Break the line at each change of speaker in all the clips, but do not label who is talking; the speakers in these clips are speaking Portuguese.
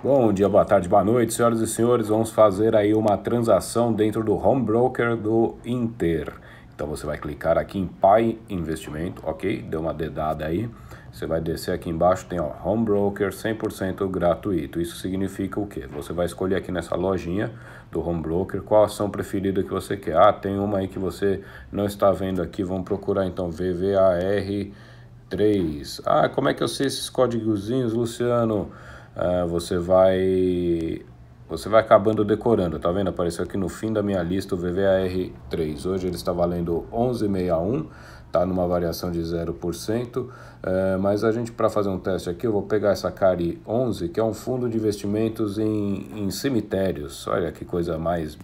Bom dia, boa tarde, boa noite, senhoras e senhores. Vamos fazer aí uma transação dentro do Home Broker do Inter. Então você vai clicar aqui em Pai Investimento, ok? Deu uma dedada aí. Você vai descer aqui embaixo, tem ó, Home Broker 100% gratuito. Isso significa o quê? Você vai escolher aqui nessa lojinha do Home Broker qual ação preferida que você quer. Ah, tem uma aí que você não está vendo aqui. Vamos procurar então VVAR3. Ah, como é que eu sei esses códigozinhos, Luciano? uh, você vai você vai acabando decorando, tá vendo? Apareceu aqui no fim da minha lista o VVAR3. Hoje ele está valendo 11,61, tá numa variação de 0%, é, eh, mas a gente para fazer um teste aqui, eu vou pegar essa CARI 11, que é um fundo de investimentos em, em cemitérios. Olha que coisa mais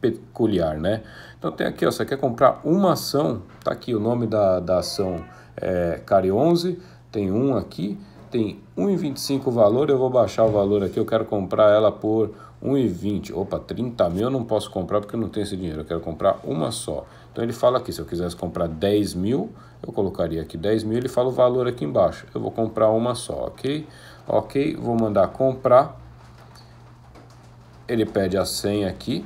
peculiar, né? Então tem aqui, ó, você quer comprar uma ação, tá aqui o nome da, da ação é CARI 11, tem um aqui, tem 1,25 o valor, eu vou baixar o valor aqui, eu quero comprar ela por 1,20. Opa, 30 mil eu não posso comprar porque eu não tenho esse dinheiro, eu quero comprar uma só. Então ele fala aqui, se eu quisesse comprar 10 mil, eu colocaria aqui 10 mil, ele fala o valor aqui embaixo. Eu vou comprar uma só, ok? Ok, vou mandar comprar. Ele pede a senha aqui.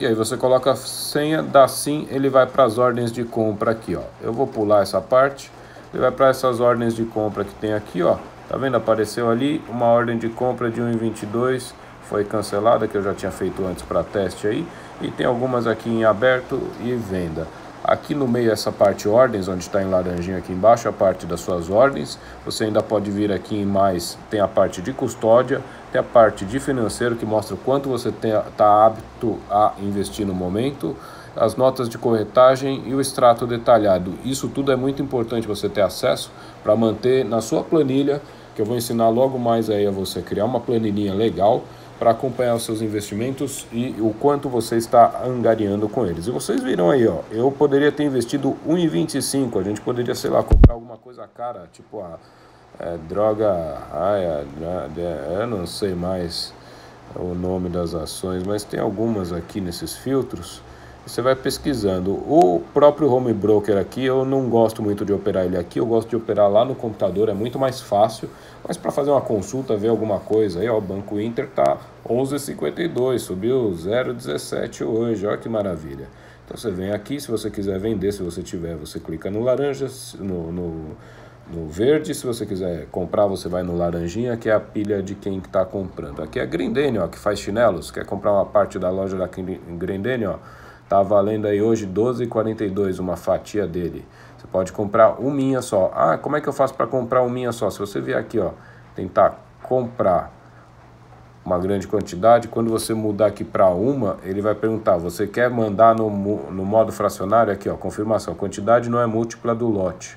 E aí você coloca a senha, dá sim, ele vai para as ordens de compra aqui, ó. Eu vou pular essa parte. Você vai para essas ordens de compra que tem aqui, ó. Tá vendo? Apareceu ali uma ordem de compra de 1,22 foi cancelada, que eu já tinha feito antes para teste aí. E tem algumas aqui em aberto e venda. Aqui no meio, essa parte ordens, onde está em laranjinho aqui embaixo, a parte das suas ordens. Você ainda pode vir aqui em mais, tem a parte de custódia, tem a parte de financeiro, que mostra o quanto você está apto a investir no momento as notas de corretagem e o extrato detalhado. Isso tudo é muito importante você ter acesso para manter na sua planilha, que eu vou ensinar logo mais aí a você criar uma planilhinha legal para acompanhar os seus investimentos e o quanto você está angariando com eles. E vocês viram aí, ó, eu poderia ter investido 1,25, a gente poderia, sei lá, comprar alguma coisa cara, tipo a é, droga, ai, a, né, eu não sei mais o nome das ações, mas tem algumas aqui nesses filtros você vai pesquisando. O próprio home broker aqui, eu não gosto muito de operar ele aqui, eu gosto de operar lá no computador, é muito mais fácil. Mas para fazer uma consulta, ver alguma coisa aí, ó, o Banco Inter tá 11,52, subiu 0,17 hoje, olha que maravilha. Então você vem aqui, se você quiser vender, se você tiver, você clica no laranja, no, no, no verde, se você quiser comprar, você vai no laranjinha, que é a pilha de quem está comprando. Aqui é a Grindene, ó, que faz chinelos, quer comprar uma parte da loja da Grindene, ó, Tá valendo aí hoje 12,42 uma fatia dele. Você pode comprar um minha só. Ah, como é que eu faço para comprar um minha só? Se você vier aqui, ó, tentar comprar uma grande quantidade, quando você mudar aqui para uma, ele vai perguntar, você quer mandar no, no modo fracionário? Aqui, ó, confirmação, a quantidade não é múltipla do lote.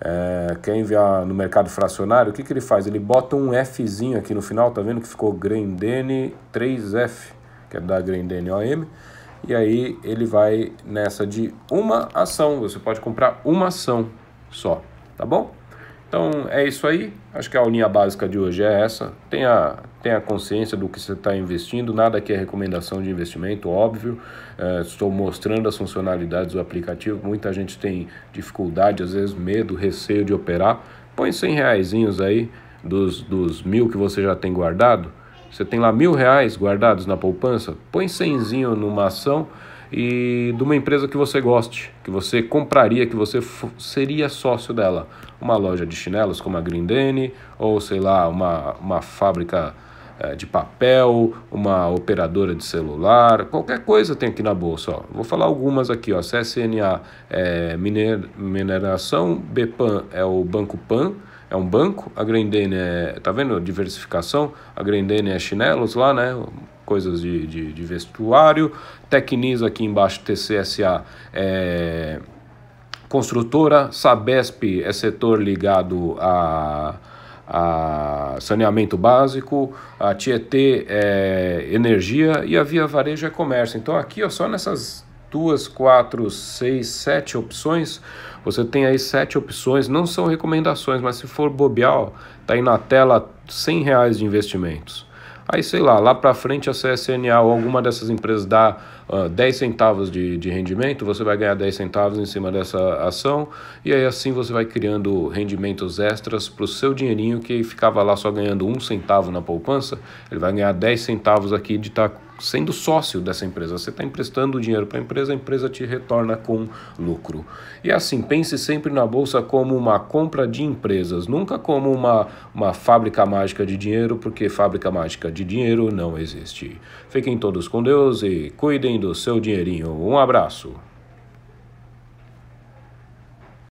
É, quer enviar no mercado fracionário, o que, que ele faz? Ele bota um Fzinho aqui no final, tá vendo que ficou Grendene 3F, que é da Grendene OM. E aí ele vai nessa de uma ação. Você pode comprar uma ação só, tá bom? Então é isso aí. Acho que a aulinha básica de hoje é essa. Tenha, tenha consciência do que você está investindo. Nada que é recomendação de investimento, óbvio. É, estou mostrando as funcionalidades do aplicativo. Muita gente tem dificuldade, às vezes medo, receio de operar. Põe 100 reais aí dos, dos mil que você já tem guardado você tem lá mil reais guardados na poupança? Põe cenzinho numa ação e de uma empresa que você goste, que você compraria, que você seria sócio dela. Uma loja de chinelos como a Grindene, ou sei lá, uma, uma fábrica é, de papel, uma operadora de celular, qualquer coisa tem aqui na bolsa. Ó. Vou falar algumas aqui: ó. CSNA é eh, Miner, Mineração, BPAN é o Banco Pan é um banco, a Grendene é, tá vendo, diversificação, a Grendene é chinelos lá, né, coisas de, de, de vestuário, Tecnis aqui embaixo, TCSA é construtora, Sabesp é setor ligado a a saneamento básico, a Tietê é energia e a Via Varejo é comércio. Então aqui, ó, só nessas duas, quatro, seis, sete opções, você tem aí sete opções, não são recomendações, mas se for bobear, está tá aí na tela 100 reais de investimentos. Aí sei lá, lá para frente a CSNA ou alguma dessas empresas dá 10 ah, centavos de, de rendimento, você vai ganhar 10 centavos em cima dessa ação, e aí assim você vai criando rendimentos extras para o seu dinheirinho que ficava lá só ganhando um centavo na poupança, ele vai ganhar 10 centavos aqui de estar tá sendo sócio dessa empresa. Você está emprestando dinheiro para a empresa, a empresa te retorna com lucro. E é assim, pense sempre na bolsa como uma compra de empresas, nunca como uma, uma fábrica mágica de dinheiro, porque fábrica mágica de dinheiro não existe. Fiquem todos com Deus e cuidem do seu dinheirinho. Um abraço.